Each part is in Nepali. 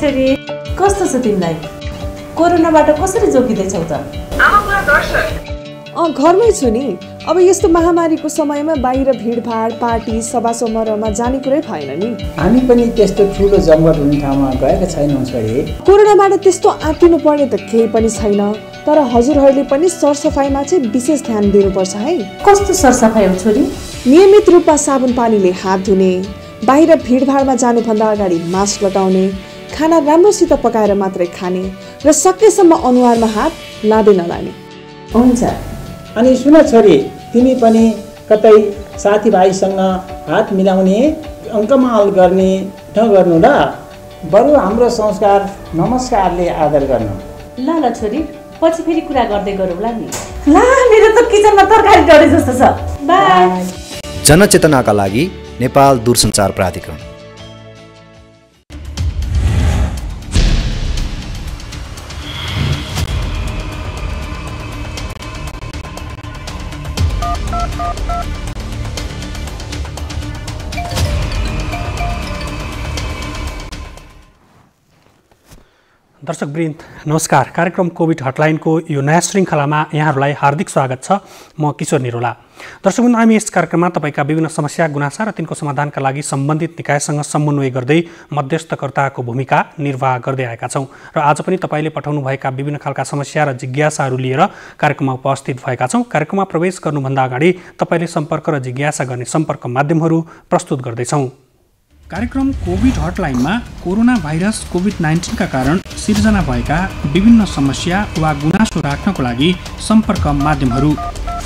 छोरी कस्तो छ तिमीलाई कोरोनाबाट कसरी जोगिँदैछौ त अँ घरमै छु नि अब यस्तो महामारीको समयमा बाहिर भिडभाड पार्टी सभा समारोहमा जाने कुरै भएन नि हामी पनि त्यस्तो ठुलो जमघट हुने ठाउँमा गएका छैनौँ छोरी कोरोनाबाट त्यस्तो आँटिनु पर्ने त केही पनि छैन तर हजुरहरूले पनि सरसफाइमा चाहिँ विशेष ध्यान दिनुपर्छ है कस्तो सरसफाइ हो छोरी नियमित रूपमा साबुन पानीले हात धुने बाहिर भिडभाडमा जानुभन्दा अगाडि मास्क लगाउने खाना राम्रोसित पकाएर मात्रै खाने र सकेसम्म अनुहारमा हात लाँदै नलाने हुन्छ अनि सुन छोरी तिमी पनि कतै साथीभाइसँग हात मिलाउने अङ्कमाल गर्ने नगर्नु ल बरु हाम्रो संस्कार नमस्कारले आदर गर्नु ल ल छोरी पछि फेरि कुरा गर्दै गरौँला नि ल मेरो त किचनमा तरकारी डरे जस्तो छ जनचेतनाका लागि नेपाल दूरसञ्चार प्राधिकरण दर्शक वृन्द नमस्कार कार्यक्रम कोभिड हटलाइनको यो नयाँ श्रृङ्खलामा यहाँहरूलाई हार्दिक स्वागत छ म किशोर निरोला दर्शकवृन्द हामी यस कार्यक्रममा तपाईँका विभिन्न समस्या गुनासा र तिनको समाधानका लागि सम्बन्धित निकायसँग समन्वय गर्दै मध्यस्थकर्ताको भूमिका निर्वाह गर्दै आएका छौँ र आज पनि तपाईँले पठाउनुभएका विभिन्न खालका समस्या र जिज्ञासाहरू लिएर कार्यक्रममा उपस्थित भएका छौँ कार्यक्रममा प्रवेश गर्नुभन्दा अगाडि तपाईँले सम्पर्क र जिज्ञासा गर्ने सम्पर्क माध्यमहरू प्रस्तुत गर्दैछौँ कार्यक्रम कोभिड हटलाइनमा कोरोना भाइरस कोभिड नाइन्टिनका कारण सिर्जना भएका विभिन्न समस्या वा गुनासो राख्नको लागि सम्पर्क माध्यमहरू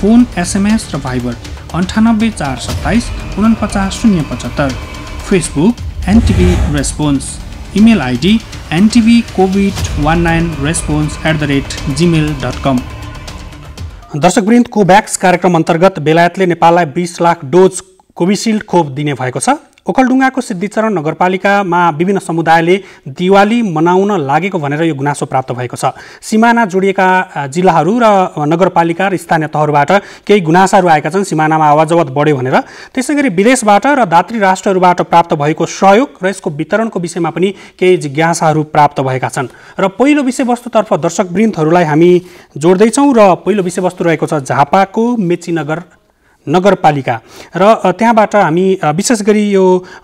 फोन एसएमएस र भाइबर अन्ठानब्बे चार सत्ताइस उनपचास शून्य पचहत्तर Facebook NTV response email ID NTV COVID one nine response at the rate Gmail dot com दर्शकवृन्द कोभ्याक्स कार्यक्रम अन्तर्गत बेलायतले नेपाललाई बिस लाख डोज कोभिसिल्ड खोप दिने भएको छ ओखलडुङ्गाको सिद्धिचरण नगरपालिकामा विभिन्न समुदायले दिवाली मनाउन लागेको भनेर यो गुनासो प्राप्त भएको छ सिमाना जोडिएका जिल्लाहरू र नगरपालिका र स्थानीय तहहरूबाट केही गुनासाहरू आएका छन् सिमानामा आवाजवत बढ्यो भनेर त्यसै गरी विदेशबाट र दात्री राष्ट्रहरूबाट प्राप्त भएको सहयोग र यसको वितरणको विषयमा पनि केही जिज्ञासाहरू प्राप्त भएका छन् र पहिलो विषयवस्तुतर्फ दर्शक वृन्दहरूलाई हामी जोड्दैछौँ र पहिलो विषयवस्तु रहेको छ झापाको मेचीनगर नगरपालिका र त्यहाँबाट हामी विशेष गरी यो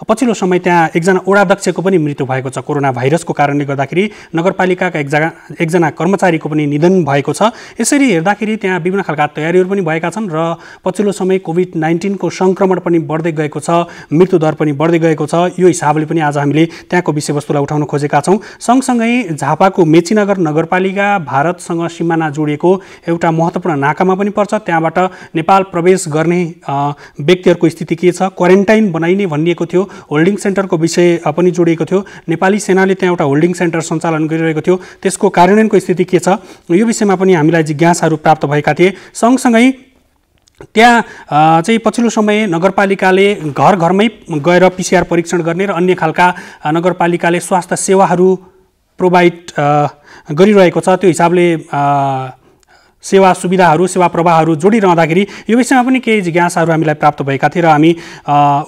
पछिल्लो समय त्यहाँ एकजना ओडाध्यक्षको पनि मृत्यु भएको छ कोरोना भाइरसको कारणले गर्दाखेरि नगरपालिकाका एकजना एकजना कर्मचारीको पनि निधन भएको छ यसरी हेर्दाखेरि त्यहाँ विभिन्न खालका तयारीहरू पनि भएका छन् र पछिल्लो समय कोभिड नाइन्टिनको सङ्क्रमण पनि बढ्दै गएको छ मृत्युदर पनि बढ्दै गएको छ यो हिसाबले पनि आज हामीले त्यहाँको विषयवस्तुलाई उठाउन खोजेका छौँ सँगसँगै झापाको मेचीनगर नगरपालिका भारतसँग सिमाना जोडिएको एउटा महत्त्वपूर्ण नाकामा पनि पर्छ त्यहाँबाट नेपाल प्रवेश गर्ने गर्ने व्यक्तिहरूको स्थिति के छ क्वारेन्टाइन बनाइने भनिएको थियो होल्डिङ सेन्टरको विषय पनि जोडिएको थियो नेपाली सेनाले त्यहाँ एउटा होल्डिङ सेन्टर सञ्चालन गरिरहेको थियो त्यसको कार्यान्वयनको स्थिति के छ यो विषयमा पनि हामीलाई जिज्ञासाहरू प्राप्त भएका थिए सँगसँगै त्यहाँ चाहिँ पछिल्लो समय नगरपालिकाले घर घरमै गएर पिसिआर परीक्षण गर्ने र अन्य खालका नगरपालिकाले स्वास्थ्य सेवाहरू प्रोभाइड गरिरहेको छ त्यो हिसाबले सेवा सुविधाहरू सेवा प्रवाहहरू जोडिरहँदाखेरि यो विषयमा पनि केही जिज्ञासाहरू हामीलाई प्राप्त भएका थिए र हामी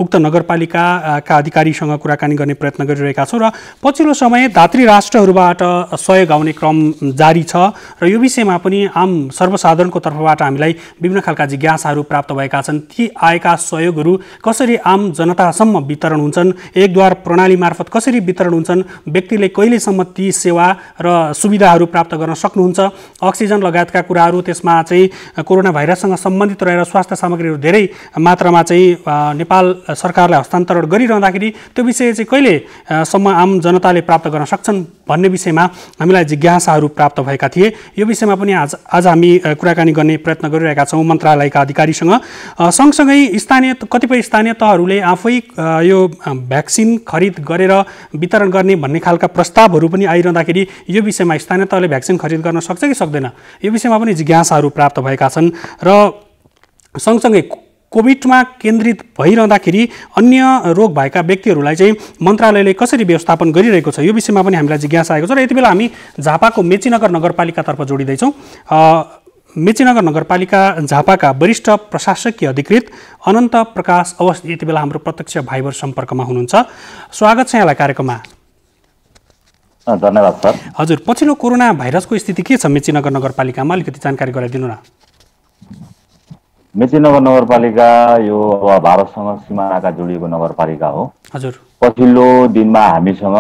उक्त नगरपालिकाका अधिकारीसँग कुराकानी गर्ने प्रयत्न गरिरहेका छौँ र पछिल्लो समय धात्री राष्ट्रहरूबाट सहयोग आउने क्रम जारी छ र यो विषयमा पनि आम सर्वसाधारणको तर्फबाट हामीलाई विभिन्न खालका जिज्ञासाहरू प्राप्त भएका छन् ती आएका सहयोगहरू कसरी आम जनतासम्म वितरण हुन्छन् एकद्वार प्रणाली मार्फत कसरी वितरण हुन्छन् व्यक्तिले कहिलेसम्म ती सेवा र सुविधाहरू प्राप्त गर्न सक्नुहुन्छ अक्सिजन लगायतका कुरा कुराहरू त्यसमा चाहिँ कोरोना भाइरससँग सम्बन्धित रहेर स्वास्थ्य सामग्रीहरू धेरै मात्रामा चाहिँ नेपाल सरकारलाई हस्तान्तरण गरिरहँदाखेरि त्यो विषय चाहिँ कहिलेसम्म आम जनताले प्राप्त गर्न सक्छन् भन्ने विषयमा हामीलाई जिज्ञासाहरू प्राप्त भएका थिए यो विषयमा पनि आज आज हामी कुराकानी गर्ने प्रयत्न गरिरहेका छौँ मन्त्रालयका अधिकारीसँग सँगसँगै स्थानीय कतिपय स्थानीय तहहरूले आफै यो भ्याक्सिन खरिद गरेर वितरण गर्ने भन्ने खालका प्रस्तावहरू पनि आइरहँदाखेरि यो विषयमा स्थानीय तहले भ्याक्सिन खरिद गर्न सक्छ कि सक्दैन यो विषयमा पनि धेरै जिज्ञासाहरू प्राप्त भएका छन् र सँगसँगै कोभिडमा केन्द्रित भइरहँदाखेरि अन्य रोग भएका व्यक्तिहरूलाई चाहिँ मन्त्रालयले कसरी व्यवस्थापन गरिरहेको छ यो विषयमा पनि हामीलाई जिज्ञासा आएको छ र यति बेला हामी झापाको मेचीनगर नगरपालिकातर्फ जोडिँदैछौँ मेचीनगर नगरपालिका झापाका वरिष्ठ प्रशासकीय अधिकृत अनन्त प्रकाश अवस्थी यति बेला हाम्रो प्रत्यक्ष भाइबर सम्पर्कमा हुनुहुन्छ स्वागत छ यहाँलाई कार्यक्रममा धन्यवाद सर हजुर पछिल्लो कोरोना भाइरसको स्थिति के छ मेचीनगर नगरपालिकामा अलिकति जानकारी गराइदिनु न मेचीनगर नगरपालिका यो भारतसँग सिमानाका जोडिएको नगरपालिका हो हजुर पछिल्लो दिनमा हामीसँग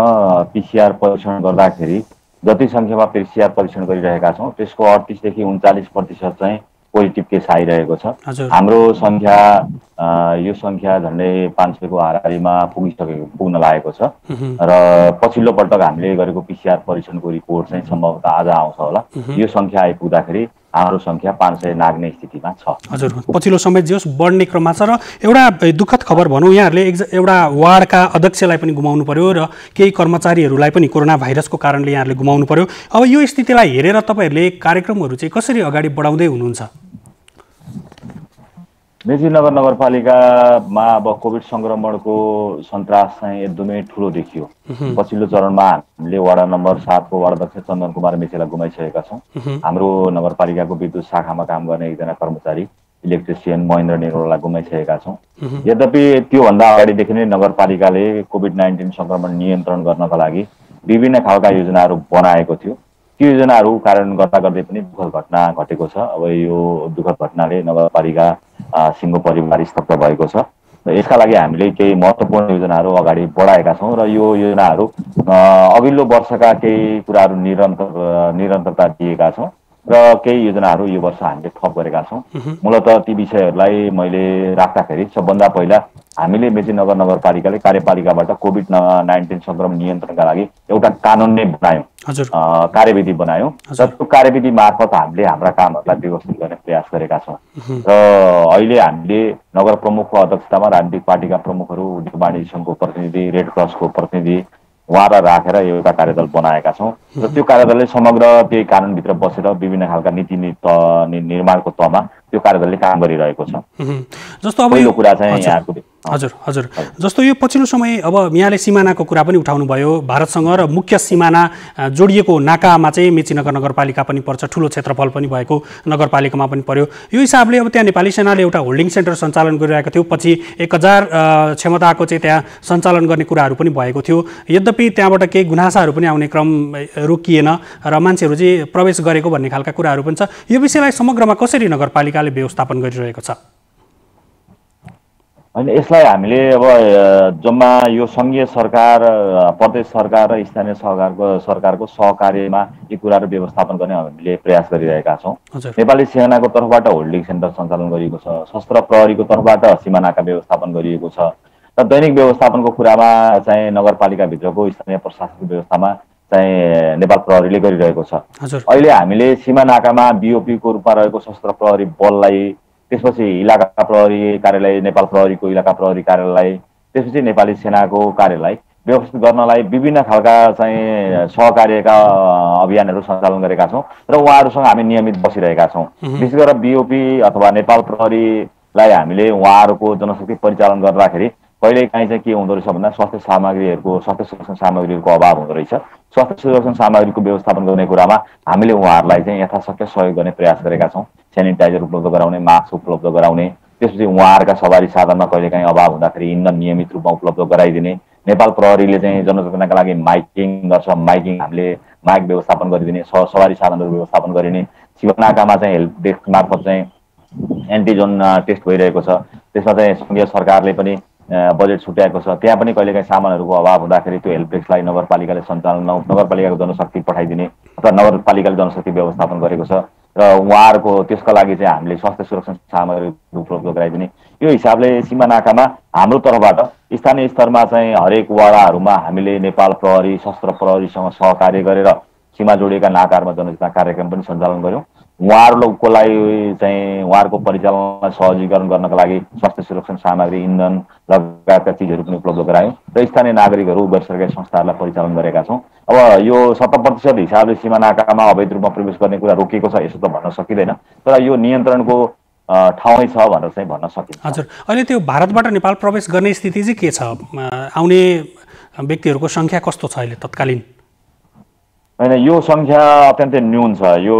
पिसिआर परीक्षण गर्दाखेरि जति सङ्ख्यामा पिसिआर परीक्षण गरिरहेका छौँ त्यसको अडतिसदेखि उन्चालिस प्रतिशत चाहिँ पोजिटिभ केस आइरहेको छ हाम्रो सङ्ख्या यो सङ्ख्या झन्डै पाँच सयको हारिमा पुगिसकेको पुग्न लागेको छ र पछिल्लो पटक हामीले गरेको पिसिआर परीक्षणको रिपोर्ट चाहिँ सम्भवतः आज आउँछ होला यो सङ्ख्या आइपुग्दाखेरि हाम्रो सङ्ख्या पाँच सय नाग्ने स्थितिमा छ हजुर पछिल्लो समय जियोस् बढ्ने क्रममा छ र एउटा दुःखद खबर भनौँ यहाँहरूले एउटा वार्डका अध्यक्षलाई पनि गुमाउनु पर्यो र केही कर्मचारीहरूलाई पनि कोरोना भाइरसको कारणले यहाँहरूले गुमाउनु पर्यो अब यो स्थितिलाई हेरेर तपाईँहरूले कार्यक्रमहरू चाहिँ कसरी अगाडि बढाउँदै हुनुहुन्छ मेची नगर नगरपालिकामा अब कोभिड सङ्क्रमणको सन्तास चाहिँ एकदमै ठुलो देखियो पछिल्लो चरणमा हामीले वार्ड नम्बर सातको वार्ड अध्यक्ष चन्दन कुमार मेचीलाई गुमाइसकेका छौँ हाम्रो नगरपालिकाको विद्युत शाखामा काम गर्ने एकजना कर्मचारी इलेक्ट्रिसियन महेन्द्र नेहरूलाई गुमाइसकेका छौँ यद्यपि त्योभन्दा अगाडिदेखि नै नगरपालिकाले कोभिड नाइन्टिन सङ्क्रमण नियन्त्रण गर्नका लागि विभिन्न खालका योजनाहरू बनाएको थियो त्यो योजनाहरू कारण गर्दा गर्दै पनि दुःखद घटना घटेको छ अब यो दुःखद घटनाले नगरपालिका सिङ्गो परिवार स्तब्ध भएको छ र यसका लागि हामीले केही महत्त्वपूर्ण योजनाहरू अगाडि बढाएका छौँ र यो योजनाहरू अघिल्लो वर्षका केही कुराहरू निरन्तर निरन्तरता दिएका छौँ र केही योजनाहरू यो वर्ष हामीले थप गरेका छौँ मूलत ती विषयहरूलाई मैले राख्दाखेरि सबभन्दा पहिला हामीले नगर नगरपालिकाले कार्यपालिकाबाट कोभिड नाइन्टिन सङ्क्रमण नियन्त्रणका लागि एउटा कानुन नै बनायौँ कार्यविधि बनायौँ र त्यो कार्यविधि मार्फत हामीले हाम्रा कामहरूलाई व्यवस्थित गर्ने प्रयास गरेका छौँ र अहिले हामीले नगर प्रमुखको अध्यक्षतामा राजनीतिक पार्टीका प्रमुखहरू उद्योग वाणिज्य सङ्घको प्रतिनिधि रेड क्रसको प्रतिनिधि उहाँलाई राखेर एउटा कार्यदल बनाएका छौँ र त्यो कार्यदलले समग्र त्यही कानुनभित्र बसेर विभिन्न खालका नीति निर्माणको तहमा त्यो कार्यदलले काम गरिरहेको छ जस्तो पहिलो कुरा चाहिँ यहाँको हजुर हजुर जस्तो यो पछिल्लो समय अब यहाँले सिमानाको कुरा पनि उठाउनुभयो भारतसँग र मुख्य सिमाना जोडिएको नाकामा चाहिँ मेचीनगर नगरपालिका पनि पर्छ ठुलो क्षेत्रफल पनि भएको नगरपालिकामा पनि पर्यो यो हिसाबले अब त्यहाँ नेपाली सेनाले एउटा होल्डिङ सेन्टर सञ्चालन गरिरहेको थियो पछि एक हजार क्षमताको चाहिँ त्यहाँ सञ्चालन गर्ने कुराहरू पनि भएको थियो यद्यपि त्यहाँबाट केही गुनासाहरू पनि आउने क्रम रोकिएन र मान्छेहरू चाहिँ प्रवेश गरेको भन्ने खालका कुराहरू पनि छ यो विषयलाई समग्रमा कसरी नगरपालिकाले व्यवस्थापन गरिरहेको छ होइन यसलाई हामीले अब जम्मा यो सङ्घीय सरकार प्रदेश सरकार र स्थानीय सरकारको सरकारको सहकार्यमा यी कुराहरू व्यवस्थापन गर्ने हामीले प्रयास गरिरहेका छौँ नेपाली सेनाको तर्फबाट होल्डिङ सेन्टर सञ्चालन गरिएको छ सशस्त्र प्रहरीको तर्फबाट सिमानाका व्यवस्थापन गरिएको छ र दैनिक व्यवस्थापनको कुरामा चाहिँ नगरपालिकाभित्रको स्थानीय प्रशासनको व्यवस्थामा चाहिँ नेपाल प्रहरीले गरिरहेको छ अहिले हामीले सिमानाकामा बिओपीको रूपमा रहेको सशस्त्र प्रहरी बललाई त्यसपछि इलाका प्रहरी कार्यालय नेपाल प्रहरीको इलाका प्रहरी कार्यालय त्यसपछि नेपाली सेनाको कार्यालय व्यवस्थित गर्नलाई विभिन्न खालका चाहिँ सहकार्यका अभियानहरू सञ्चालन गरेका छौँ र उहाँहरूसँग हामी नियमित बसिरहेका छौँ विशेष गरेर बिओपी अथवा नेपाल प्रहरीलाई हामीले उहाँहरूको जनशक्ति परिचालन गर्दाखेरि कहिलेकाहीँ चाहिँ के हुँदो रहेछ भन्दा स्वास्थ्य सामग्रीहरूको स्वास्थ्य संरक्षण सामग्रीहरूको अभाव हुँदो रहेछ स्वास्थ्य संरक्षण सामग्रीको व्यवस्थापन गर्ने कुरामा हामीले उहाँहरूलाई चाहिँ यथाशक्य सहयोग गर्ने प्रयास गरेका छौँ सेनिटाइजर उपलब्ध गराउने मास्क उपलब्ध गराउने त्यसपछि उहाँहरूका सवारी साधनमा कहिलेकाहीँ अभाव हुँदाखेरि इन्धन नियमित रूपमा उपलब्ध गराइदिने नेपाल प्रहरीले चाहिँ जनचेतनाका लागि माइकिङ गर्छ माइकिङ हामीले माइक व्यवस्थापन गरिदिने सवारी साधनहरू व्यवस्थापन गरिने शिवनाकामा चाहिँ हेल्प डेस्क मार्फत चाहिँ एन्टिजोन टेस्ट भइरहेको छ त्यसमा चाहिँ सङ्घीय सरकारले पनि बजेट छुट्याएको छ त्यहाँ पनि कहिलेकाहीँ सामानहरूको अभाव हुँदाखेरि त्यो हेल्पडेस्कलाई नगरपालिकाले सञ्चालन नगरपालिकाको जनशक्ति पठाइदिने अथवा नगरपालिकाले जनशक्ति व्यवस्थापन गरेको छ र उहाँहरूको त्यसको लागि चाहिँ हामीले स्वास्थ्य सुरक्षा सामग्री उपलब्ध गराइदिने यो हिसाबले सिमानाकामा हाम्रो तर्फबाट स्थानीय स्तरमा चाहिँ हरेक वडाहरूमा हामीले नेपाल प्रहरी सशस्त्र प्रहरीसँग सहकार्य गरेर सीमा जोडिएका नाकाहरूमा जनचेतना कार्यक्रम पनि सञ्चालन गऱ्यौँ उहाँहरूको लागि चाहिँ उहाँहरूको परिचालनलाई सहजीकरण गर्नका लागि स्वास्थ्य सुरक्षा सामग्री इन्धन लगायतका चिजहरू पनि उपलब्ध गरायौँ र स्थानीय नागरिकहरू गैर सरकारी संस्थाहरूलाई परिचालन गरेका छौँ अब यो शत प्रतिशत हिसाबले सीमा नाकामा अवैध रूपमा प्रवेश गर्ने कुरा रोकिएको छ यसो त भन्न सकिँदैन तर यो नियन्त्रणको ठाउँै छ भनेर चाहिँ भन्न सकिन्छ हजुर अहिले त्यो भारतबाट नेपाल प्रवेश गर्ने स्थिति चाहिँ के छ आउने व्यक्तिहरूको सङ्ख्या कस्तो छ अहिले तत्कालीन होइन यो सङ्ख्या अत्यन्तै न्यून छ यो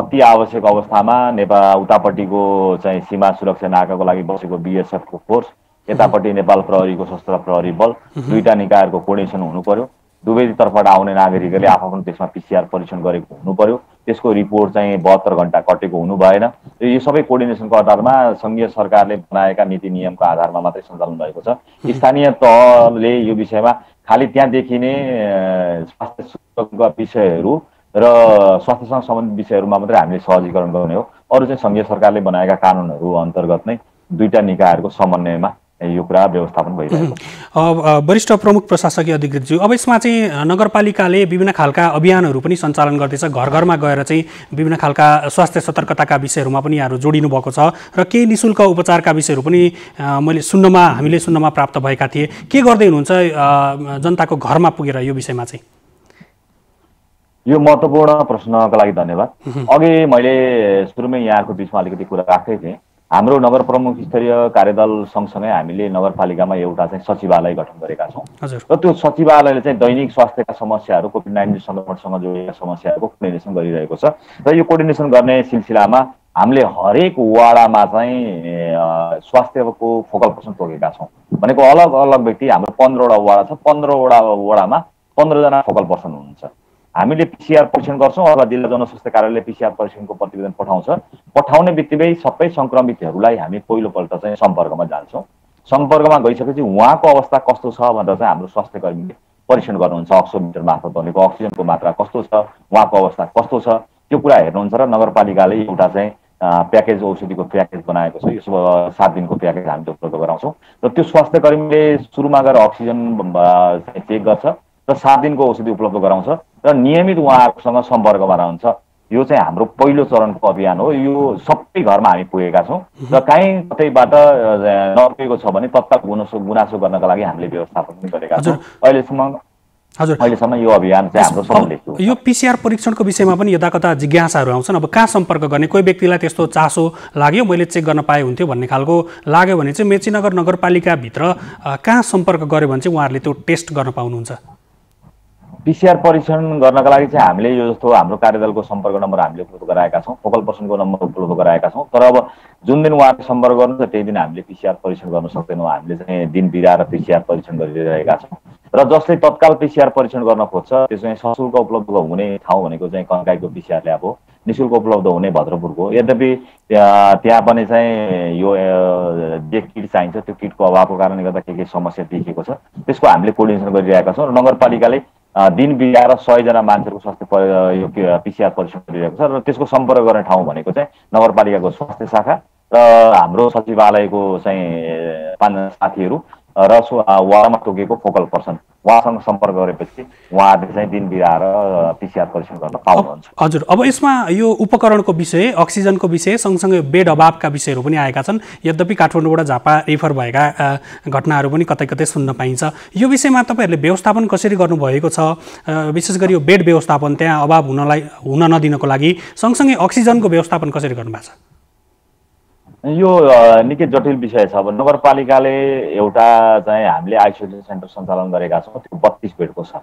अति आवश्यक अवस्थामा नेपाल उतापट्टिको चाहिँ सीमा सुरक्षा नाकाको लागि बसेको बिएसएफको फोर्स यतापट्टि नेपाल प्रहरीको सशस्त्र प्रहरी बल दुईवटा निकायहरूको कोर्डिनेसन हुनु पर्यो दुवैतर्फबाट आउने नागरिकहरूले आफ्नो आफ्नो त्यसमा पिसिआर परीक्षण गरेको हुनु पर्यो त्यसको रिपोर्ट चाहिँ बहत्तर घन्टा कटेको हुनु भएन यो सबै कोर्डिनेसनको आधारमा सङ्घीय सरकारले बनाएका नीति नियमको आधारमा मात्रै सञ्चालन भएको छ स्थानीय तहले यो विषयमा खालि त्यहाँ देखिने स्वास्थ्य सूचकका विषयहरू र स्वास्थ्यसँग सम्बन्धित विषयहरूमा मात्रै हामीले सहजीकरण गर्ने हो अरू चाहिँ सङ्घीय सरकारले बनाएका कानुनहरू अन्तर्गत नै दुईवटा निकायहरूको समन्वयमा यो कुरा व्यवस्थापन भइरहेको वरिष्ठ प्रमुख प्रशासकीय अधिकृतज्यू अब यसमा चाहिँ नगरपालिकाले विभिन्न खालका अभियानहरू पनि सञ्चालन गर्दैछ घर घरमा गएर चाहिँ विभिन्न खालका स्वास्थ्य सतर्कताका विषयहरूमा पनि यहाँहरू जोडिनु भएको छ र केही निशुल्क उपचारका विषयहरू पनि मैले सुन्नमा हामीले सुन्नमा प्राप्त भएका थिए के गर्दै हुनुहुन्छ जनताको घरमा पुगेर यो विषयमा चाहिँ यो महत्त्वपूर्ण प्रश्नको लागि धन्यवाद अघि मैले सुरुमै यहाँको बिचमा अलिकति कुरा राख्दै थिएँ हाम्रो नगर प्रमुख स्तरीय कार्यदल सँगसँगै हामीले नगरपालिकामा एउटा चाहिँ सचिवालय गठन गरेका छौँ र त्यो सचिवालयले चाहिँ दैनिक स्वास्थ्यका समस्याहरू कोभिड नाइन्टिन सङ्क्रमणसँग जोडिएका समस्याहरूको कोर्डिनेसन गरिरहेको छ र यो कोर्डिनेसन गर्ने सिलसिलामा हामीले हरेक वाडामा चाहिँ स्वास्थ्यको फोकल पर्सन तोकेका छौँ भनेको अलग अलग व्यक्ति हाम्रो पन्ध्रवटा वाडा छ पन्ध्रवटा वाडामा पन्ध्रजना फोकल पर्सन हुनुहुन्छ हामीले पिसिआर परीक्षण गर्छौँ अथवा जिल्ला जनस्वास्थ्य कार्यालय पिसिआर परीक्षणको प्रतिवेदन पठाउँछ पठाउने बित्तिकै सबै सङ्क्रमितहरूलाई हामी पहिलोपल्ट चाहिँ सम्पर्कमा जान्छौँ सम्पर्कमा गइसकेपछि उहाँको अवस्था कस्तो छ भनेर चाहिँ हाम्रो स्वास्थ्य कर्मीले परीक्षण गर्नुहुन्छ अक्सोमिटर मार्फत भनेको अक्सिजनको मात्रा कस्तो छ उहाँको अवस्था कस्तो छ त्यो कुरा हेर्नुहुन्छ र नगरपालिकाले एउटा चाहिँ प्याकेज औषधिको प्याकेज बनाएको छ यो सात दिनको प्याकेज हामीले उपलब्ध गराउँछौँ र त्यो स्वास्थ्य कर्मीले सुरुमा गएर अक्सिजन चेक गर्छ र सात दिनको औषधि उपलब्ध गराउँछ र नियमित उहाँहरूसँग सम्पर्कमा रहन्छ यो चाहिँ हाम्रो पहिलो चरणको अभियान हो यो सबै घरमा हामी पुगेका छौँ र काहीँ कतैबाट नपुगेको छ भने तत्काल गुनासो गुनासो गर्नका लागि हामीले व्यवस्थापन पनि गरेका छौँ अहिलेसम्म हजुर अहिलेसम्म यो अभियान चाहिँ हाम्रो यो पिसिआर परीक्षणको विषयमा पनि कता जिज्ञासाहरू आउँछन् अब कहाँ सम्पर्क गर्ने कोही व्यक्तिलाई त्यस्तो चासो लाग्यो मैले चेक गर्न पाए हुन्थ्यो भन्ने खालको लाग्यो भने चाहिँ मेचीनगर नगरपालिकाभित्र कहाँ सम्पर्क गऱ्यो भने चाहिँ उहाँहरूले त्यो टेस्ट गर्न पाउनुहुन्छ पिसिआर परीक्षण गर्नका लागि चाहिँ हामीले यो जस्तो हाम्रो कार्यदलको सम्पर्क नम्बर हामीले उपलब्ध गराएका छौँ फोकल पर्सनको नम्बर उपलब्ध गराएका छौँ तर अब जुन दिन उहाँले सम्पर्क गर्नुहुन्छ त्यही दिन हामीले पिसिआर परीक्षण गर्न सक्दैनौँ हामीले चाहिँ दिन बिराएर पिसिआर परीक्षण गरिरहेका छौँ र जसले तत्काल पिसिआर परीक्षण गर्न खोज्छ त्यो चाहिँ सशुल्क उपलब्ध हुने ठाउँ भनेको चाहिँ कन्काईको पिसिआर ल्याब हो निशुल्क उपलब्ध हुने भद्रपुरको यद्यपि त्यहाँ पनि चाहिँ यो जे किट चाहिन्छ त्यो किटको अभावको कारणले गर्दा के के समस्या देखिएको छ त्यसको हामीले कोर्डिनेसन गरिरहेका छौँ र नगरपालिकाले दिन बिगाएर सयजना मान्छेहरूको स्वास्थ्य यो पिसिआर परीक्षण गरिरहेको छ र त्यसको सम्पर्क गर्ने ठाउँ भनेको चाहिँ नगरपालिकाको स्वास्थ्य शाखा र हाम्रो सचिवालयको चाहिँ पाँचजना साथीहरू र उहाँमा तोकेको फोकल पर्सन उहाँसँग सम्पर्क गरेपछि उहाँले चाहिँ दिन बिराएर पिसिआर परीक्षण गर्न पाउनुहुन्छ हजुर अब यसमा यो उपकरणको विषय अक्सिजनको विषय सँगसँगै बेड अभावका विषयहरू पनि आएका छन् यद्यपि काठमाडौँबाट झापा रेफर भएका घटनाहरू पनि कतै कतै सुन्न पाइन्छ यो विषयमा तपाईँहरूले व्यवस्थापन कसरी गर्नुभएको छ विशेष गरी यो बेड व्यवस्थापन त्यहाँ अभाव हुनलाई हुन नदिनको लागि सँगसँगै अक्सिजनको व्यवस्थापन कसरी गर्नुभएको छ यो निकै जटिल विषय छ अब नगरपालिकाले एउटा चाहिँ हामीले आइसोलेसन सेन्टर सञ्चालन गरेका छौँ त्यो बत्तिस बेडको छ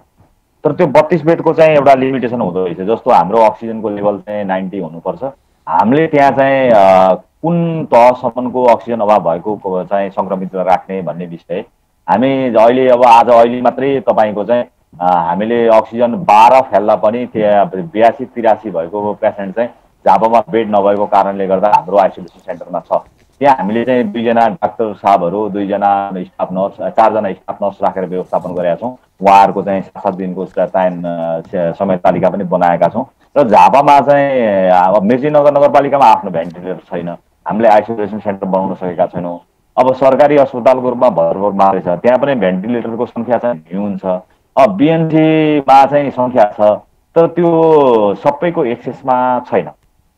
तर त्यो बत्तिस बेडको चाहिँ एउटा लिमिटेसन हुँदो रहेछ जस्तो हाम्रो अक्सिजनको लेभल चाहिँ नाइन्टी हुनुपर्छ हामीले त्यहाँ चाहिँ कुन तहसम्मको अक्सिजन अभाव भएको चाहिँ सङ्क्रमित राख्ने भन्ने विषय हामी अहिले अब आज अहिले मात्रै तपाईँको चाहिँ हामीले अक्सिजन बाह्र फेल्दा पनि त्यहाँ बयासी तिरासी भएको पेसेन्ट चाहिँ झापामा बेड नभएको कारणले गर्दा हाम्रो आइसोलेसन सेन्टरमा छ त्यहाँ हामीले चाहिँ दुईजना डाक्टर साहबहरू दुईजना स्टाफ नर्स चारजना स्टाफ नर्स राखेर व्यवस्थापन गरेका छौँ उहाँहरूको चाहिँ सात सात दिनको टाइम समय तालिका पनि बनाएका छौँ र झापामा चाहिँ अब नगर नगरपालिकामा आफ्नो भेन्टिलेटर छैन हामीले आइसोलेसन सेन्टर बनाउन सकेका छैनौँ अब सरकारी अस्पतालको रूपमा भरभर मारेछ त्यहाँ पनि भेन्टिलेटरको सङ्ख्या चाहिँ न्यून छ अब बिएनसीमा चाहिँ सङ्ख्या छ तर त्यो सबैको एक्सेसमा छैन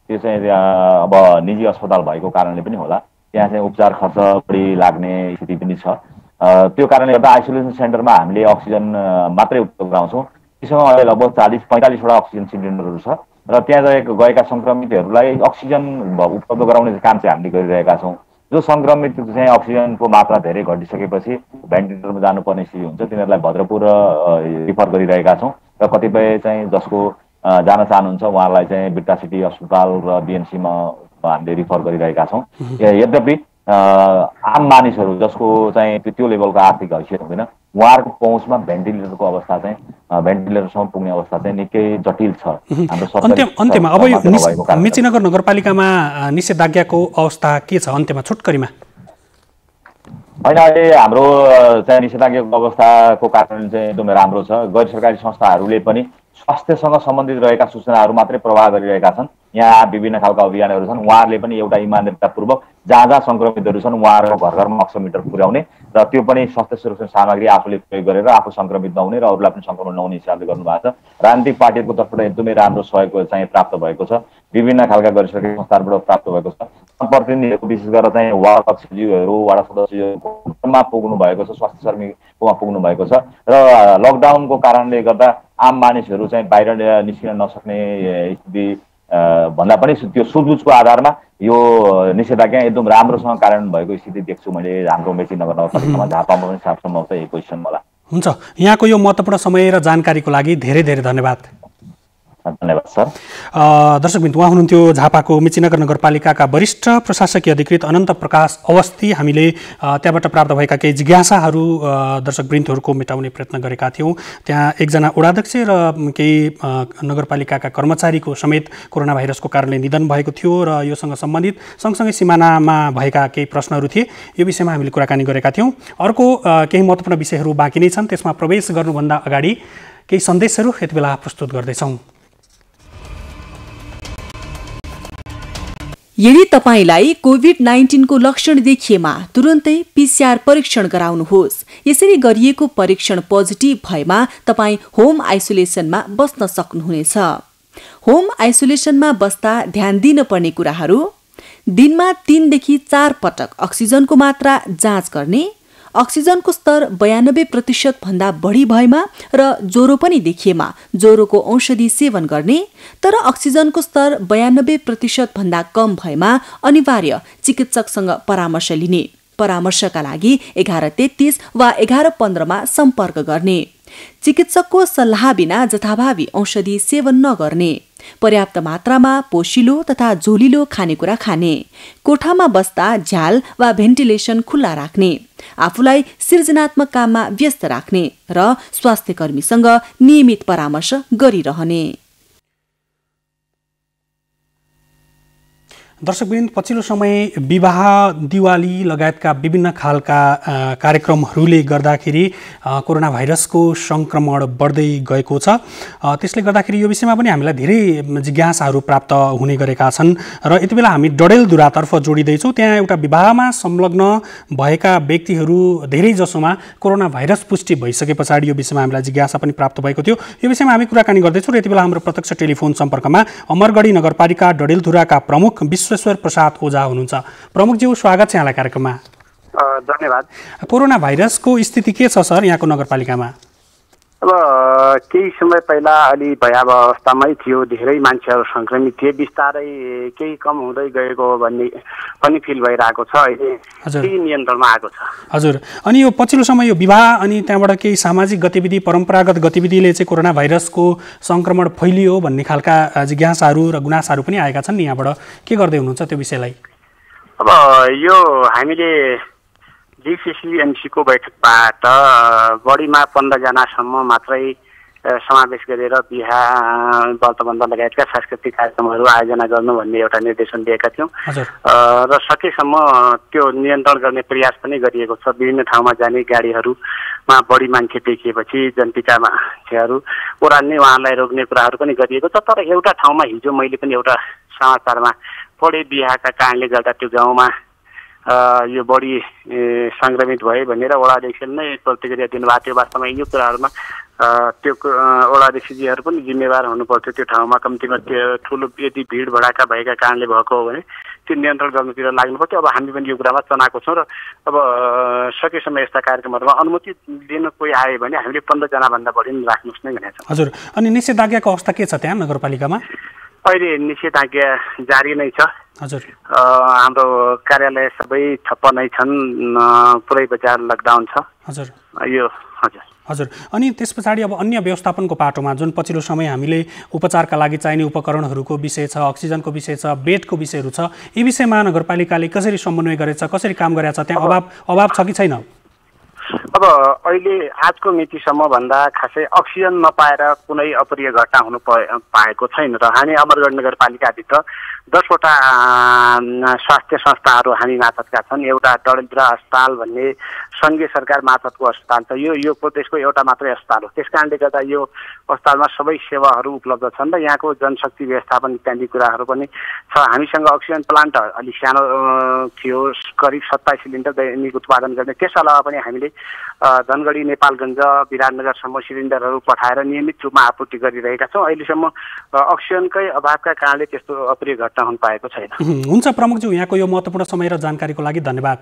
त्यो चाहिँ अब निजी अस्पताल भएको कारणले पनि होला त्यहाँ चाहिँ उपचार खर्च बढी लाग्ने स्थिति पनि छ त्यो कारणले गर्दा आइसोलेसन सेन्टरमा हामीले अक्सिजन मात्रै उपलब्ध गराउँछौँ त्यसमा अहिले लगभग चालिस पैँतालिसवटा अक्सिजन सिलिन्डरहरू छ र त्यहाँ गएका सङ्क्रमितहरूलाई अक्सिजन उपलब्ध गराउने काम चाहिँ हामीले गरिरहेका छौँ जो सङ्क्रमित चाहिँ अक्सिजनको मात्रा धेरै घटिसकेपछि भेन्टिलेटरमा जानुपर्ने स्थिति हुन्छ तिनीहरूलाई भद्रपुर रिफर गरिरहेका छौँ र कतिपय चाहिँ जसको जान चाहनुहुन्छ उहाँलाई चाहिँ बिट्टा सिटी अस्पताल र बिएनसीमा हामीले रिफर गरिरहेका छौँ यद्यपि आम मानिसहरू जसको चाहिँ त्यो लेभलको आर्थिक हैसियत हुँदैन उहाँहरूको पहुँचमा भेन्टिलेटरको अवस्था चाहिँ भेन्टिलेटरसम्म पुग्ने अवस्था चाहिँ निकै जटिल छ अन्त्यमा अन्त्यमा अब यो मेचीनगर नगरपालिकामा निषेधाज्ञाको अवस्था के छ अन्त्यमा छुटकरीमा होइन अहिले हाम्रो चाहिँ निषेधाज्ञाको अवस्थाको कारण चाहिँ एकदमै राम्रो छ गैर सरकारी संस्थाहरूले पनि स्वास्थ्यसँग सम्बन्धित रहेका सूचनाहरू मात्रै प्रवाह गरिरहेका छन् यहाँ विभिन्न खालका अभियानहरू छन् उहाँहरूले पनि एउटा इमान्दारितापूर्वक जहाँ जहाँ सङ्क्रमितहरू छन् उहाँहरूको घर घरमा अक्समिटर पुर्याउने र त्यो पनि स्वास्थ्य सुरक्षा सामग्री आफूले प्रयोग गरेर आफू सङ्क्रमित नहुने र अरूलाई पनि सङ्क्रमण नहुने हिसाबले गर्नुभएको छ राजनीतिक पार्टीको तर्फबाट एकदमै राम्रो सहयोग चाहिँ प्राप्त भएको छ विभिन्न खालका गरिसकेको संस्थाहरूबाट प्राप्त भएको छ जनप्रतिनिधिहरू विशेष गरेर चाहिँ वार्ड अध्यक्षज्यूहरू वार्ड सदस्यमा पुग्नु भएको छ स्वास्थ्य श्रमिकमा पुग्नु भएको छ र लकडाउनको कारणले गर्दा आम मानिसहरू चाहिँ बाहिर निस्किन नसक्ने स्थिति भन्दा पनि त्यो सुझबुझको आधारमा यो निषेधाज्ञा एकदम राम्रोसँग कारण भएको स्थिति देख्छु मैले हाम्रो मेची नगर नगरपालिकामा झापामा पनि साफसम्म यही पोजिसन मलाई हुन्छ यहाँको यो महत्त्वपूर्ण समय र जानकारीको लागि धेरै धेरै धन्यवाद धन्यवाद सर दर्शकबिन्द उहाँ हुनुहुन्थ्यो झापाको मिचिनगर नगरपालिकाका वरिष्ठ प्रशासकीय अधिकृत अनन्त प्रकाश अवस्थी हामीले त्यहाँबाट प्राप्त भएका केही जिज्ञासाहरू दर्शकवृन्दहरूको मेटाउने प्रयत्न गरेका थियौँ त्यहाँ एकजना उडाध्यक्ष र केही नगरपालिकाका कर्मचारीको समेत कोरोना भाइरसको कारणले निधन भएको थियो र योसँग सम्बन्धित सँगसँगै सिमानामा भएका केही प्रश्नहरू थिए यो विषयमा हामीले कुराकानी गरेका थियौँ अर्को केही महत्त्वपूर्ण विषयहरू बाँकी नै छन् त्यसमा प्रवेश गर्नुभन्दा अगाडि केही सन्देशहरू यति बेला प्रस्तुत गर्दैछौँ यदि तपाईँलाई कोभिड नाइन्टिनको लक्षण देखिएमा तुरन्तै पिसिआर परीक्षण गराउनुहोस् यसरी गरिएको परीक्षण पोजिटिभ भएमा तपाईँ होम आइसोलेसनमा बस्न सक्नुहुनेछ होम आइसोलेसनमा बस्दा ध्यान दिनपर्ने कुराहरू दिनमा तिनदेखि चार पटक अक्सिजनको मात्रा जाँच गर्ने अक्सिजनको स्तर बयानब्बे भन्दा बढी भएमा र ज्वरो पनि देखिएमा ज्वरोको औषधि सेवन गर्ने तर अक्सिजनको स्तर बयानब्बे भन्दा कम भएमा अनिवार्य चिकित्सकसँग परामर्श लिने परामर्शका लागि एघार तेत्तिस वा एघार पन्ध्रमा सम्पर्क गर्ने चिकित्सकको सल्लाह बिना जथाभावी औषधि सेवन नगर्ने पर्याप्त मात्रामा पोसिलो तथा झोलिलो खानेकुरा खाने कोठामा बस्दा झ्याल वा भेन्टिलेसन खुल्ला राख्ने आफूलाई सृजनात्मक काममा व्यस्त राख्ने र स्वास्थ्यकर्मीसँग नियमित परामर्श गरिरहने दर्शकबिन पछिल्लो समय विवाह दिवाली लगायतका विभिन्न खालका कार्यक्रमहरूले गर्दाखेरि कोरोना भाइरसको सङ्क्रमण बढ्दै गएको छ त्यसले गर्दाखेरि यो विषयमा पनि हामीलाई धेरै जिज्ञासाहरू प्राप्त हुने गरेका छन् र यति बेला हामी डडेलधुरातर्फ जोडिँदैछौँ त्यहाँ एउटा विवाहमा संलग्न भएका व्यक्तिहरू धेरै जसोमा कोरोना भाइरस पुष्टि भइसके पछाडि यो विषयमा हामीलाई जिज्ञासा पनि प्राप्त भएको थियो यो विषयमा हामी कुराकानी गर्दैछौँ र यति बेला हाम्रो प्रत्यक्ष टेलिफोन सम्पर्कमा अमरगढी नगरपालिका डडेलधुराका प्रमुख विश्व विश्वेश्वर प्रसाद ओझा हुनुहुन्छ प्रमुखज्यू स्वागत छ यहाँलाई कार्यक्रममा धन्यवाद कोरोना भाइरसको स्थिति के छ सर यहाँको नगरपालिकामा अब केही समय पहिला अलि भयावह अवस्थामै थियो धेरै मान्छेहरू सङ्क्रमित थिए बिस्तारै केही कम हुँदै गएको भन्ने पनि फिल भइरहेको छ अहिले केही नियन्त्रणमा आएको छ हजुर अनि यो पछिल्लो समय यो विवाह अनि त्यहाँबाट केही सामाजिक गतिविधि परम्परागत गतिविधिले चाहिँ कोरोना भाइरसको सङ्क्रमण फैलियो भन्ने खालका जिज्ञासाहरू र गुनासाहरू पनि आएका छन् यहाँबाट के गर्दै हुनुहुन्छ त्यो विषयलाई अब यो हामीले जिसिसिएमसीको बैठकबाट बढीमा पन्ध्रजनासम्म मात्रै समावेश गरेर बिहा वर्तबन्ध लगायतका सांस्कृतिक कार्यक्रमहरू आयोजना गर्नु भन्ने एउटा निर्देशन दिएका थियौँ र सकेसम्म त्यो नियन्त्रण गर्ने प्रयास पनि गरिएको छ विभिन्न ठाउँमा जाने गाडीहरूमा बढी मान्छे देखिएपछि जनपिता मान्छेहरू ओह्राल्ने उहाँलाई रोक्ने कुराहरू पनि गरिएको छ तर एउटा ठाउँमा हिजो मैले पनि एउटा समाचारमा पढेँ बिहाका कारणले गर्दा त्यो गाउँमा यो बढी सङ्क्रमित भए भनेर वडा अध्यक्षले नै प्रतिक्रिया दिनुभएको थियो वास्तवमा यो कुराहरूमा त्यो वडा अध्यक्षजीहरू पनि जिम्मेवार हुनुपर्थ्यो त्यो ठाउँमा कम्तीमा त्यो ठुलो यदि भिड भडाका भएका कारणले भएको हो भने त्यो नियन्त्रण गर्नुतिर लाग्नु पर्थ्यो अब हामी पनि यो कुरामा चनाएको छौँ र अब सकेसम्म यस्ता कार्यक्रमहरूमा अनुमति लिन कोही आयो भने हामीले पन्ध्रजनाभन्दा बढी नै राख्नुहोस् नै भनेको छ हजुर अनि निषेधाज्ञाको अवस्था के छ त्यहाँ नगरपालिकामा अहिले निषेधाज्ञा जारी नै छ हजुर हाम्रो कार्यालय सबै ठप्प नै छन् पुरै बजार लकडाउन छ हजुर यो हजुर हजुर अनि त्यस पछाडि अब अन्य व्यवस्थापनको पाटोमा जुन पछिल्लो समय हामीले उपचारका लागि चाहिने उपकरणहरूको विषय छ अक्सिजनको विषय छ बेडको विषयहरू छ यी विषय महानगरपालिकाले कसरी समन्वय गरेछ कसरी काम गरेछ त्यहाँ अभाव अभाव छ कि छैन अब अहिले आजको मितिसम्म भन्दा खासै अक्सिजन नपाएर कुनै अप्रिय घटना हुनु पाएको छैन र हामी अमरगढ नगरपालिकाभित्र दसवटा स्वास्थ्य संस्थाहरू हामी मार्फतका छन् एउटा दरिद्र अस्पताल भन्ने सङ्घीय सरकार मातहतको अस्पताल छ यो यो प्रदेशको एउटा मात्रै अस्पताल हो त्यस कारणले गर्दा यो अस्पतालमा सबै सेवाहरू उपलब्ध छन् र यहाँको जनशक्ति व्यवस्थापन इत्यादि कुराहरू पनि छ हामीसँग अक्सिजन प्लान्ट अलिक सानो थियो करिब सत्ताइस सिलिन्डर दैनिक उत्पादन गर्ने त्यस अलावा पनि हामीले धनगढी नेपालगञ्ज विराटनगरसम्म सिलिन्डरहरू पठाएर नियमित रूपमा आपूर्ति गरिरहेका छौँ अहिलेसम्म अक्सिजनकै अभावका कारणले त्यस्तो अप्रिय घटना आवश्यकता हुन पाएको छैन हुन्छ प्रमुखज्यू यहाँको यो महत्त्वपूर्ण समय र जानकारीको लागि धन्यवाद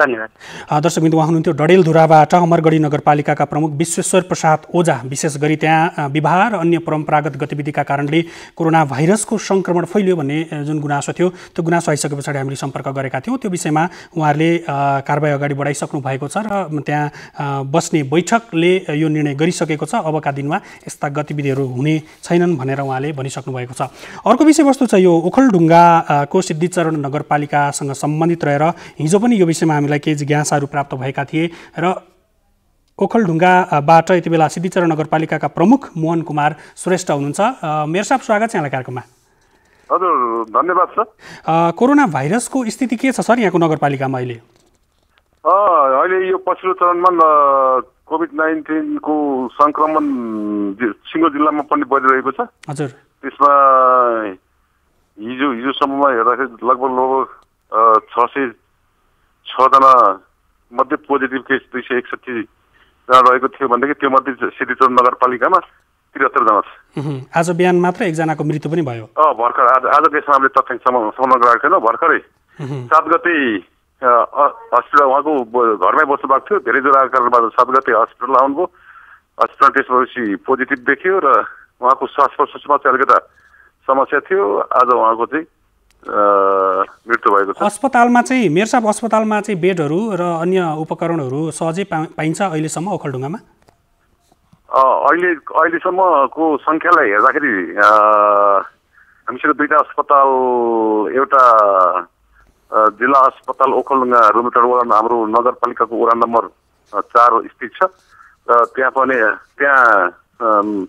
धन्यवाद दर्शकबिन्दु उहाँ हुनुहुन्थ्यो डडेलधुराबाट अमरगढी नगरपालिकाका प्रमुख विश्वेश्वर प्रसाद ओझा विशेष गरी त्यहाँ विवाह र अन्य परम्परागत गतिविधिका कारणले कोरोना भाइरसको सङ्क्रमण फैलियो भन्ने जुन गुनासो थियो त्यो गुनासो आइसके पछाडि हामीले सम्पर्क गरेका थियौँ त्यो विषयमा उहाँहरूले कारवाही अगाडि बढाइसक्नु भएको छ र त्यहाँ बस्ने बैठकले यो निर्णय गरिसकेको छ अबका दिनमा यस्ता गतिविधिहरू हुने छैनन् भनेर उहाँले भनिसक्नु भएको छ अर्को विषयवस्तु छ यो ओखलढुङ्गाको सिद्धिचरण नगरपालिकासँग सम्बन्धित रहेर हिजो पनि यो विषयमा हामी हामीलाई केही जिज्ञासाहरू प्राप्त भएका थिए र ओखलढुङ्गाबाट यति बेला सिद्धिचरण नगरपालिकाका प्रमुख मोहन कुमार श्रेष्ठ हुनुहुन्छ मेरो साहब स्वागत छ यहाँलाई कार्यक्रममा हजुर धन्यवाद सर कोरोना भाइरसको स्थिति के छ सर यहाँको नगरपालिकामा अहिले अहिले यो पछिल्लो चरणमा कोभिड नाइन्टिनको सङ्क्रमण सिङ्गो जिल्लामा पनि बढिरहेको छ हजुर त्यसमा हिजो हिजोसम्ममा हेर्दाखेरि लगभग लगभग छ सय छजना मध्ये पोजिटिभ केस दुई सय एकसठी रहेको थियो भनेदेखि त्यो मध्ये सिद्धिचोर नगरपालिकामा त्रिहत्तरजना छ आज बिहान मात्र एकजनाको मृत्यु पनि भयो अँ भर्खर आज आजको यसमा हामीले तथ्याङ्क संलग्न गराएको थिएन भर्खरै सात गते हस्पिटल उहाँको घरमै बस्नु भएको थियो धेरै आएको कारणबाट सात गते हस्पिटल आउनुभयो हस्पिटल त्यसपछि पोजिटिभ देखियो र उहाँको श्वास प्रश्वासमा चाहिँ अलिकता समस्या थियो आज उहाँको चाहिँ मृत्यु भएको छ अस्पतालमा चाहिँ मेरसाप अस्पतालमा चाहिँ बेडहरू र अन्य उपकरणहरू सहजै पा पाइन्छ अहिलेसम्म ओखलढुङ्गामा अहिले अहिलेसम्मको सङ्ख्यालाई हेर्दाखेरि हामीसँग दुईवटा अस्पताल एउटा जिल्ला अस्पताल ओखलढुङ्गा रुमेटर वडा हाम्रो नगरपालिकाको वडा नम्बर चार स्थित छ र त्यहाँ पनि त्यहाँ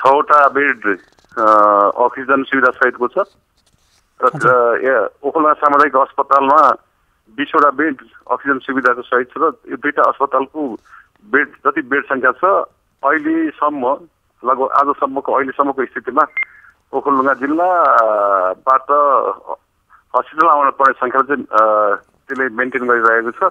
छवटा बेड अक्सिजन सुविधा सहितको छ र ओखला सामुदायिक अस्पतालमा बिसवटा बेड अक्सिजन सुविधाको सहित छ र यो दुईवटा अस्पतालको बेड जति बेड सङ्ख्या छ अहिलेसम्म लगभग आजसम्मको अहिलेसम्मको स्थितिमा ओखलढुङ्गा जिल्लाबाट हस्पिटल आउन पर्ने सङ्ख्या चाहिँ त्यसले मेन्टेन गरिरहेको छ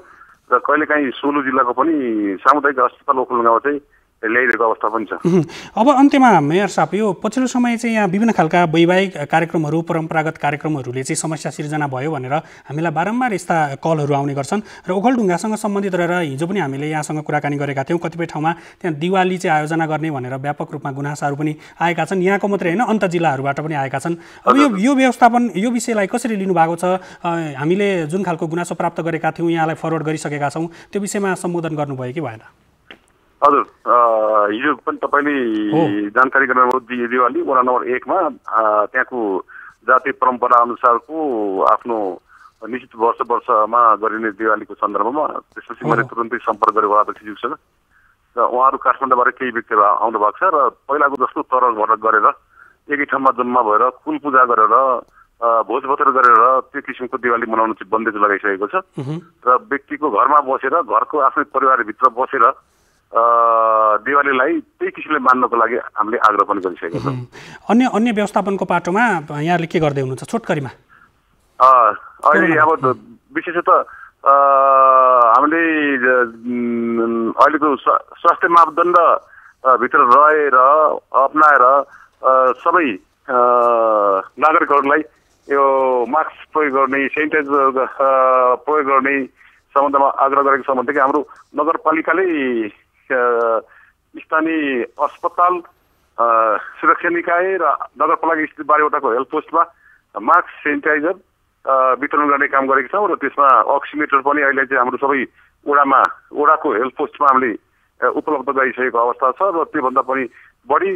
र कहिलेकाहीँ सोलु जिल्लाको पनि सामुदायिक अस्पताल ओखलढुङ्गामा चाहिँ ल्याइदिएको अवस्था पनि छ अब अन्त्यमा मेयर साहब यो पछिल्लो समय चाहिँ यहाँ विभिन्न खालका वैवाहिक कार्यक्रमहरू परम्परागत कार्यक्रमहरूले चाहिँ समस्या सिर्जना भयो भनेर हामीलाई बारम्बार यस्ता कलहरू आउने गर्छन् र ओखलढुङ्गासँग सम्बन्धित रहेर हिजो पनि हामीले यहाँसँग कुराकानी गरेका थियौँ कतिपय ठाउँमा त्यहाँ दिवाली चाहिँ आयोजना गर्ने भनेर व्यापक रूपमा गुनासाहरू पनि आएका छन् यहाँको मात्रै होइन अन्त जिल्लाहरूबाट पनि आएका छन् अब यो यो व्यवस्थापन यो विषयलाई कसरी लिनुभएको छ हामीले जुन खालको गुनासो प्राप्त गरेका थियौँ यहाँलाई फरवर्ड गरिसकेका छौँ त्यो विषयमा सम्बोधन गर्नुभयो कि भएन हजुर हिजो पनि तपाईँले जानकारी गराउनु दियो अलि वडा नम्बर एकमा त्यहाँको जातीय परम्परा अनुसारको आफ्नो निश्चित वर्ष वर्षमा गरिने दिवालीको सन्दर्भमा त्यसपछि मैले तुरन्तै सम्पर्क गरेको उहाँ अध्यक्षज्यूसँग र उहाँहरू काठमाडौँबाट केही व्यक्तिहरू आउनु भएको छ र पहिलाको जस्तो तरल भर गरेर एकै ठाउँमा जम्मा भएर कुल पूजा गरेर भोज भतर गरेर त्यो किसिमको दिवाली मनाउनु चाहिँ बन्देज लगाइसकेको छ र व्यक्तिको घरमा बसेर घरको आफ्नै परिवारभित्र बसेर दिवालीलाई त्यही किसिमले मान्नको लागि हामीले आग्रह पनि गरिसकेको छौँ अन्य अन्य व्यवस्थापनको पाटोमा यहाँले के गर्दै हुनुहुन्छ छोटकरीमा अहिले अब विशेष विशेषतः हामीले अहिलेको स्वास्थ्य मापदण्ड भित्र रहेर अप्नाएर सबै नागरिकहरूलाई यो मास्क प्रयोग गर्ने सेनिटाइज प्रयोग गर्ने सम्बन्धमा आग्रह गरेको सम्बन्धी हाम्रो नगरपालिकाले स्थानीय अस्पताल सुरक्षा निकाय र नगरपालिका स्थित बाह्रवटाको हेल्थ पोस्टमा मास्क सेनिटाइजर वितरण गर्ने काम गरेको छौँ र त्यसमा अक्सिमिटर पनि अहिले चाहिँ हाम्रो सबै ओडामा ओडाको हेल्थ पोस्टमा हामीले उपलब्ध गराइसकेको अवस्था छ र त्योभन्दा पनि बढी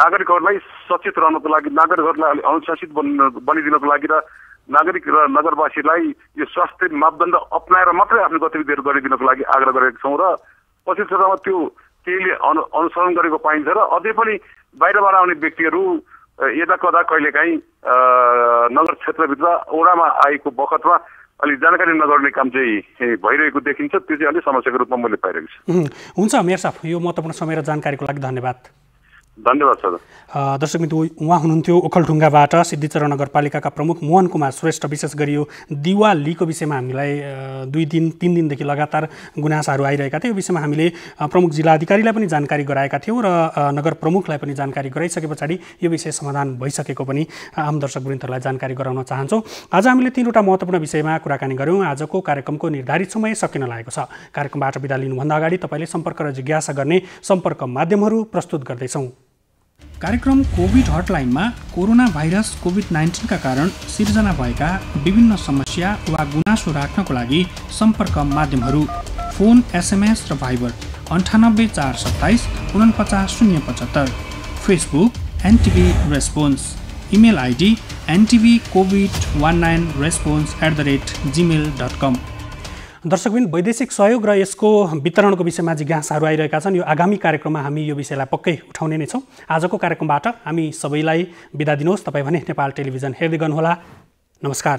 नागरिकहरूलाई सचेत रहनको लागि नागरिकहरूलाई अनुशासित बन बनिदिनको लागि र नागरिक र नगरवासीलाई यो स्वास्थ्य मापदण्ड अप्नाएर मात्रै आफ्नो गतिविधिहरू गरिदिनको लागि आग्रह गरेका छौँ र पछिल्लो चरणमा त्यो केहीले अनु अनुसरण गरेको पाइन्छ र अझै पनि बाहिरबाट आउने व्यक्तिहरू यता कदा कहिलेकाहीँ नगर क्षेत्रभित्र ओडामा आएको बखतमा अलिक जानकारी नगर्ने काम चाहिँ भइरहेको देखिन्छ त्यो चाहिँ अलिक समस्याको रूपमा मैले पाइरहेको छु हुन्छ मेयर साहब यो महत्त्वपूर्ण समय र जानकारीको लागि धन्यवाद धन्यवाद सर दर्शक मित्र उहाँ हुनुहुन्थ्यो ओखलढुङ्गाबाट सिद्धिचरण नगरपालिकाका प्रमुख मोहन कुमार श्रेष्ठ विशेष गरी यो दिवालीको विषयमा हामीलाई दुई दिन तिन दिनदेखि लगातार गुनासाहरू आइरहेका थिए यो विषयमा हामीले प्रमुख जिल्ला अधिकारीलाई पनि जानकारी गराएका थियौँ र नगर प्रमुखलाई पनि जानकारी गराइसके पछाडि यो विषय समाधान भइसकेको पनि आम दर्शक वृन्दहरूलाई जानकारी गराउन चाहन्छौँ आज हामीले तिनवटा महत्त्वपूर्ण विषयमा कुराकानी गऱ्यौँ आजको कार्यक्रमको निर्धारित समय सकिन लागेको छ कार्यक्रमबाट विदा लिनुभन्दा अगाडि तपाईँले सम्पर्क र जिज्ञासा गर्ने सम्पर्क माध्यमहरू प्रस्तुत गर्दैछौँ कार्यक्रम कोभिड हटलाइनमा कोरोना भाइरस कोभिड नाइन्टिनका कारण सिर्जना भएका विभिन्न समस्या वा गुनासो राख्नको लागि सम्पर्क माध्यमहरू फोन एसएमएस र भाइबर अन्ठानब्बे चार सत्ताइस उनपचास शून्य पचहत्तर Facebook NTV response email ID NTV COVID one nine response at the rate Gmail dot com दर्शकबिन वैदेशिक सहयोग र यसको वितरणको विषयमा जिज्ञासाहरू आइरहेका छन् यो आगामी कार्यक्रममा हामी यो विषयलाई पक्कै उठाउने नै छौँ आजको कार्यक्रमबाट हामी सबैलाई बिदा दिनुहोस् तपाईँ भने नेपाल टेलिभिजन हेर्दै गर्नुहोला नमस्कार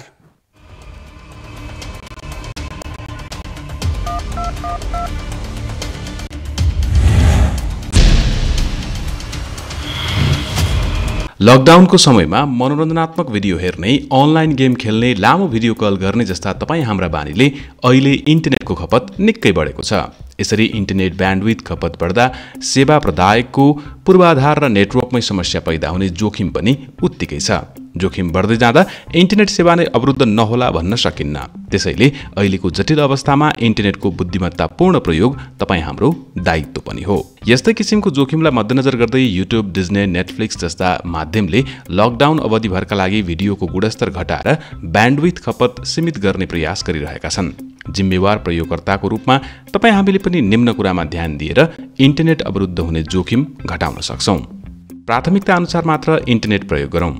लकडाउनको समयमा मनोरञ्जनात्मक भिडियो हेर्ने अनलाइन गेम खेल्ने लामो भिडियो कल गर्ने जस्ता तपाईँ हाम्रा बानीले अहिले इन्टरनेटको खपत निकै बढेको छ यसरी इन्टरनेट ब्यान्डविथ खपत बढ्दा सेवा प्रदायकको पूर्वाधार र नेटवर्कमै समस्या पैदा हुने जोखिम पनि उत्तिकै छ जोखिम बढ्दै जाँदा इन्टरनेट सेवा नै अवरुद्ध नहोला भन्न सकिन्न त्यसैले अहिलेको जटिल अवस्थामा इन्टरनेटको बुद्धिमत्तापूर्ण प्रयोग तपाईँ हाम्रो दायित्व पनि हो यस्तै किसिमको जोखिमलाई मध्यनजर गर्दै युट्युब डिजने नेटफ्लिक्स जस्ता माध्यमले लकडाउन अवधिभरका लागि भिडियोको गुणस्तर घटाएर ब्यान्डविथ खपत सीमित गर्ने प्रयास गरिरहेका छन् जिम्मेवार प्रयोगकर्ताको रूपमा तपाईँ हामीले पनि निम्न कुरामा ध्यान दिएर इन्टरनेट अवरुद्ध हुने जोखिम घटाउन सक्छौँ प्राथमिकता अनुसार मात्र इन्टरनेट प्रयोग गरौँ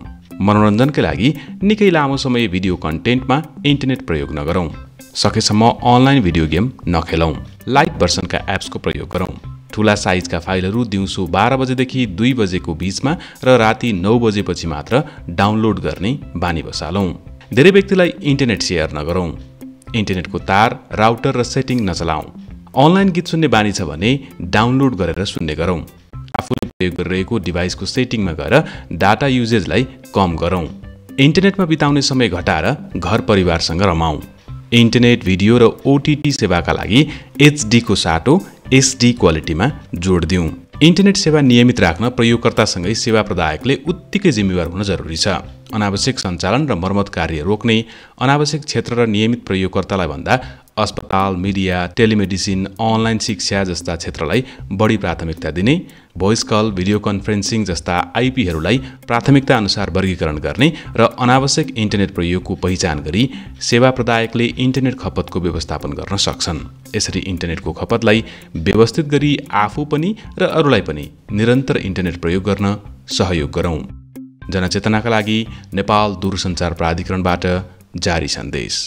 मनोरञ्जनकै लागि निकै लामो समय भिडियो कन्टेन्टमा इन्टरनेट प्रयोग नगरौँ सकेसम्म अनलाइन भिडियो गेम नखेलौँ लाइभ भर्सनका एप्सको प्रयोग गरौँ ठुला साइजका फाइलहरू दिउँसो बाह्र बजेदेखि दुई बजेको बिचमा र राति नौ बजेपछि मात्र डाउनलोड गर्ने बानी बसालौँ धेरै व्यक्तिलाई इन्टरनेट सेयर नगरौँ इन्टरनेटको तार राउटर र सेटिङ नचलाउँ अनलाइन गीत सुन्ने बानी छ भने डाउनलोड गरेर सुन्ने गरौँ प्रयोग गरिरहेको डिभाइसको सेटिङमा गएर डाटा युजेजलाई कम गरौँ इन्टरनेटमा बिताउने समय घटाएर घर परिवारसँग रमाऊँ इन्टरनेट भिडियो र ओटिटी सेवाका लागि एचडीको साटो एसडी क्वालिटीमा जोड दिउँ इन्टरनेट सेवा नियमित राख्न प्रयोगकर्तासँगै सेवा प्रदायकले उत्तिकै जिम्मेवार हुन जरुरी छ अनावश्यक सञ्चालन र मर्मत कार्य रोक्ने अनावश्यक क्षेत्र र नियमित प्रयोगकर्तालाई भन्दा अस्पताल मिडिया टेलिमेडिसिन अनलाइन शिक्षा जस्ता क्षेत्रलाई बढी प्राथमिकता दिने भोइस कल भिडियो कन्फरेन्सिङ जस्ता आइपीहरूलाई प्राथमिकता अनुसार वर्गीकरण गर्ने र अनावश्यक इन्टरनेट प्रयोगको पहिचान गरी सेवा प्रदायकले इन्टरनेट खपतको व्यवस्थापन गर्न सक्छन् यसरी इन्टरनेटको खपतलाई व्यवस्थित गरी आफू पनि र अरूलाई पनि निरन्तर इन्टरनेट प्रयोग गर्न सहयोग गरौँ जनचेतनाका लागि नेपाल दूरसञ्चार प्राधिकरणबाट जारी सन्देश